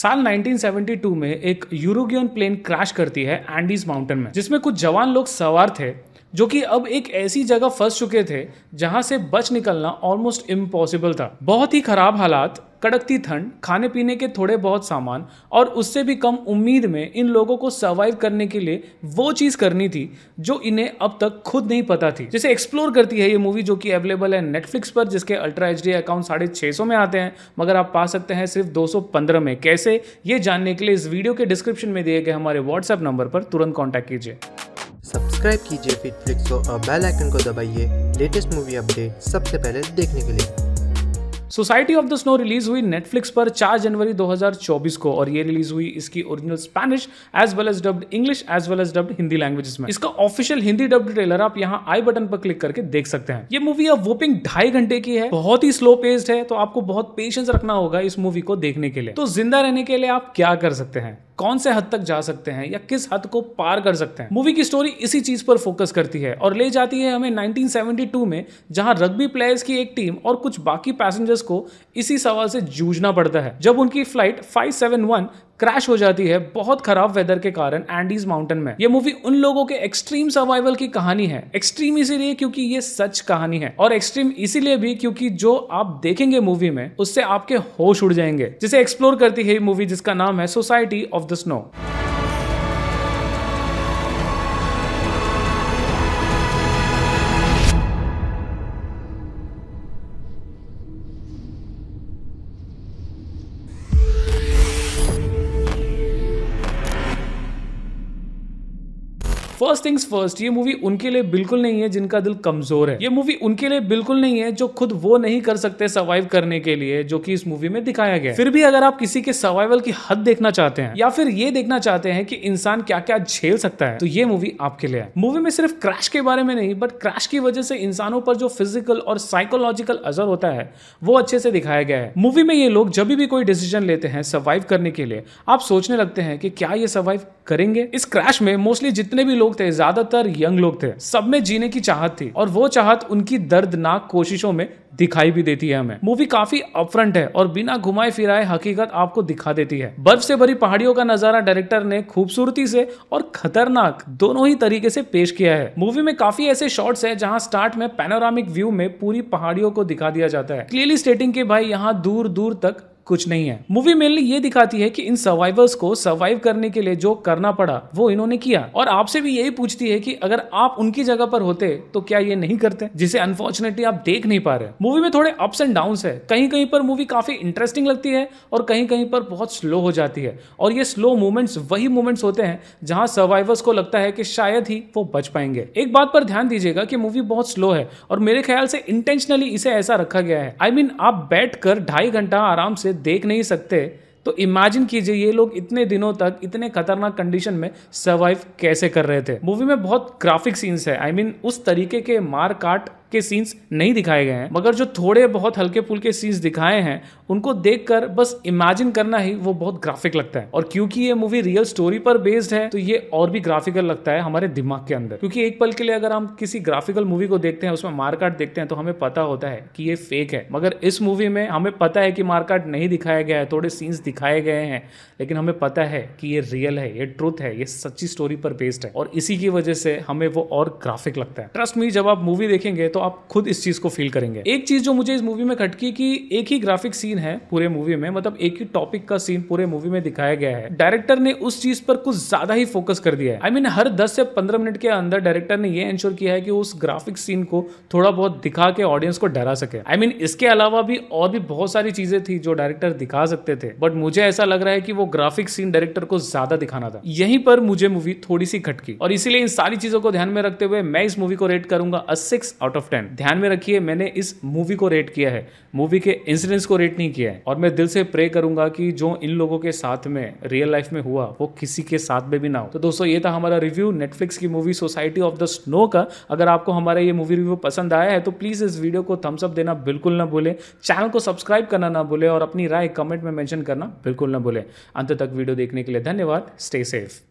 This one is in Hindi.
साल 1972 में एक यूरोगियन प्लेन क्रैश करती है एंडीज माउंटेन में जिसमें कुछ जवान लोग सवार थे जो कि अब एक ऐसी जगह फंस चुके थे जहां से बच निकलना ऑलमोस्ट इम्पॉसिबल था बहुत ही खराब हालात कड़कती ठंड खाने पीने के थोड़े बहुत सामान और उससे भी कम उम्मीद में इन लोगों को सर्वाइव करने के लिए वो चीज़ करनी थी जो इन्हें अब तक खुद नहीं पता थी जिसे एक्सप्लोर करती है ये मूवी जो कि अवेलेबल है नेटफ्लिक्स पर जिसके अल्ट्रा एच अकाउंट साढ़े छः सौ में आते हैं मगर आप पा सकते हैं सिर्फ दो सौ पंद्रह में कैसे ये जानने के लिए इस वीडियो के डिस्क्रिप्शन में दिए गए हमारे व्हाट्सएप नंबर पर तुरंत कॉन्टैक्ट कीजिए सब्सक्राइब कीजिए फिटफ्लिक्स को और बेल आइकन को दबाइए लेटेस्ट मूवी अपडेट सबसे पहले देखने के लिए society of the snow release हुई नेटफ्लिक्स पर 4 जनवरी 2024 को और ये रिलीज हुई इसकी original Spanish as well as dubbed English as well as dubbed Hindi languages में इसका ऑफिशियल हिंदी डब्ड ट्रेलर आप यहाँ आई बटन पर क्लिक करके देख सकते हैं ये मूवी अब वोपिंग ढाई घंटे की है बहुत ही स्लो पेस्ड है तो आपको बहुत पेशेंस रखना होगा इस मूवी को देखने के लिए तो जिंदा रहने के लिए आप क्या कर सकते हैं कौन से हद तक जा सकते हैं या किस हद को पार कर सकते हैं मूवी की स्टोरी इसी चीज पर फोकस करती है और ले जाती है हमें 1972 में जहां रग्बी प्लेयर्स की एक टीम और कुछ बाकी पैसेंजर्स को इसी सवाल से जूझना पड़ता है जब उनकी फ्लाइट 571 क्रैश हो जाती है बहुत खराब वेदर के कारण एंडीज माउंटेन में ये मूवी उन लोगों के एक्सट्रीम सर्वाइवल की कहानी है एक्सट्रीम इसीलिए क्योंकि ये सच कहानी है और एक्सट्रीम इसीलिए भी क्योंकि जो आप देखेंगे मूवी में उससे आपके होश उड़ जाएंगे जिसे एक्सप्लोर करती है मूवी जिसका नाम है society of the snow first things first ये मूवी उनके लिए बिल्कुल नहीं है जिनका दिल कमजोर है ये मूवी उनके लिए बिल्कुल नहीं है जो खुद वो नहीं कर सकते सर्वाइव करने के लिए जो कि इस मूवी में दिखाया गया फिर भी अगर आप किसी के सर्वाइवल की हद देखना चाहते हैं या फिर ये देखना चाहते हैं कि इंसान क्या क्या झेल सकता है तो ये मूवी आपके लिए है मूवी में सिर्फ क्रैश के बारे में नहीं बट क्रैश की वजह से इंसानों पर जो फिजिकल और साइकोलॉजिकल असर होता है वो अच्छे से दिखाया गया है मूवी में ये लोग जब भी कोई डिसीजन लेते हैं सर्वाइव करने के लिए आप सोचने लगते हैं कि क्या ये सर्वाइव करेंगे इस क्रैश में मोस्टली जितने भी लोग लोग थे ज्यादातर यंग लोग थे सब में जीने की चाहत थी और वो चाहत उनकी दर्दनाक कोशिशों में दिखाई भी देती है हमें मूवी काफी अपफ्रंट है और बिना घुमाए फिराए हकीकत आपको दिखा देती है बर्फ से भरी पहाड़ियों का नजारा डायरेक्टर ने खूबसूरती से और खतरनाक दोनों ही तरीके से पेश किया है मूवी में काफी ऐसे शॉट्स है जहां स्टार्ट में पेनोरामिक व्यू में पूरी पहाड़ियों को दिखा दिया जाता है क्लियरली स्टेटिंग के भाई यहाँ दूर दूर तक कुछ नहीं है मूवी मेनली ये दिखाती है कि इन सर्वाइवर्स को सर्वाइव करने के लिए जो करना पड़ा वो इन्होंने किया और आपसे भी यही पूछती है कि अगर आप उनकी जगह पर होते तो क्या ये नहीं करते जिसे अनफॉर्चुनेटली आप देख नहीं पा रहे मूवी में थोड़े अप्स एंड डाउन है कहीं कहीं पर मूवी काफी इंटरेस्टिंग लगती है और कहीं कहीं पर बहुत स्लो हो जाती है और ये स्लो मूवमेंट्स वही मूवमेंट्स होते हैं जहां सर्वाइवर्स को लगता है कि शायद ही वो बच पाएंगे एक बात पर ध्यान दीजिएगा कि मूवी बहुत स्लो है और मेरे ख्याल से इंटेंशनली इसे ऐसा रखा गया है आई I मीन mean, आप बैठ कर ढाई घंटा आराम से देख नहीं सकते तो इमेजिन कीजिए ये लोग इतने दिनों तक इतने खतरनाक कंडीशन में सर्वाइव कैसे कर रहे थे मूवी में बहुत ग्राफिक सीन्स है आई I मीन mean, उस तरीके के मार काट के सीन्स नहीं दिखाए गए हैं मगर जो थोड़े बहुत हल्के फुल्के सीन्स दिखाए हैं उनको देख कर बस इमेजिन करना ही वो बहुत ग्राफिक लगता है और क्योंकि ये मूवी रियल स्टोरी पर बेस्ड है तो ये और भी ग्राफिकल लगता है हमारे दिमाग के अंदर क्योंकि एक पल के लिए अगर हम किसी ग्राफिकल मूवी को देखते हैं उसमें मारकाट देखते हैं तो हमें पता होता है कि ये फेक है मगर इस मूवी में हमें पता है कि मारकाट नहीं दिखाया गया है थोड़े सीन्स दिखाए गए हैं लेकिन हमें पता है कि ये रियल है ये ट्रूथ है ये सच्ची स्टोरी पर बेस्ड है और इसी की वजह से हमें वो और ग्राफिक लगता है ट्रस्ट मी जब आप मूवी देखेंगे तो तो आप खुद इस चीज़ को फील करेंगे एक चीज़ जो मुझे इस मूवी में खटकी कि एक ही ग्राफिक सीन है पूरे मूवी में मतलब एक ही टॉपिक का सीन पूरे मूवी में दिखाया गया है डायरेक्टर ने उस चीज़ पर कुछ ज़्यादा ही फोकस कर दिया है आई I मीन mean, हर दस से पंद्रह मिनट के अंदर डायरेक्टर ने यह इंश्योर किया है कि उस ग्राफिक सीन को थोड़ा बहुत दिखा के ऑडियंस को डरा सके आई I मीन mean, इसके अलावा भी और भी बहुत सारी चीज़ें थी जो डायरेक्टर दिखा सकते थे बट मुझे ऐसा लग रहा है कि वो ग्राफिक सीन डायरेक्टर को ज़्यादा दिखाना था यहीं पर मुझे मूवी थोड़ी सी खटकी और इसीलिए इन सारी चीज़ों को ध्यान में रखते हुए मैं इस मूवी को रेट करूंगा सिक्स आउट ऑफ टेन ध्यान में रखिए मैंने इस मूवी को रेट किया है मूवी के इंसिडेंट्स को रेट नहीं किया है और मैं दिल से प्रे करूंगा कि जो इन लोगों के साथ में रियल लाइफ में हुआ वो किसी के साथ में भी ना हो तो दोस्तों ये था हमारा रिव्यू नेटफ्लिक्स की movie society of the snow का अगर आपको हमारा ये मूवी रिव्यू पसंद आया है तो प्लीज़ इस वीडियो को थम्स अप देना बिल्कुल ना भूलें चैनल को सब्सक्राइब करना ना भूलें और अपनी राय कमेंट में मैंशन करना बिल्कुल ना भूलें अंत तक वीडियो देखने के लिए धन्यवाद स्टे सेफ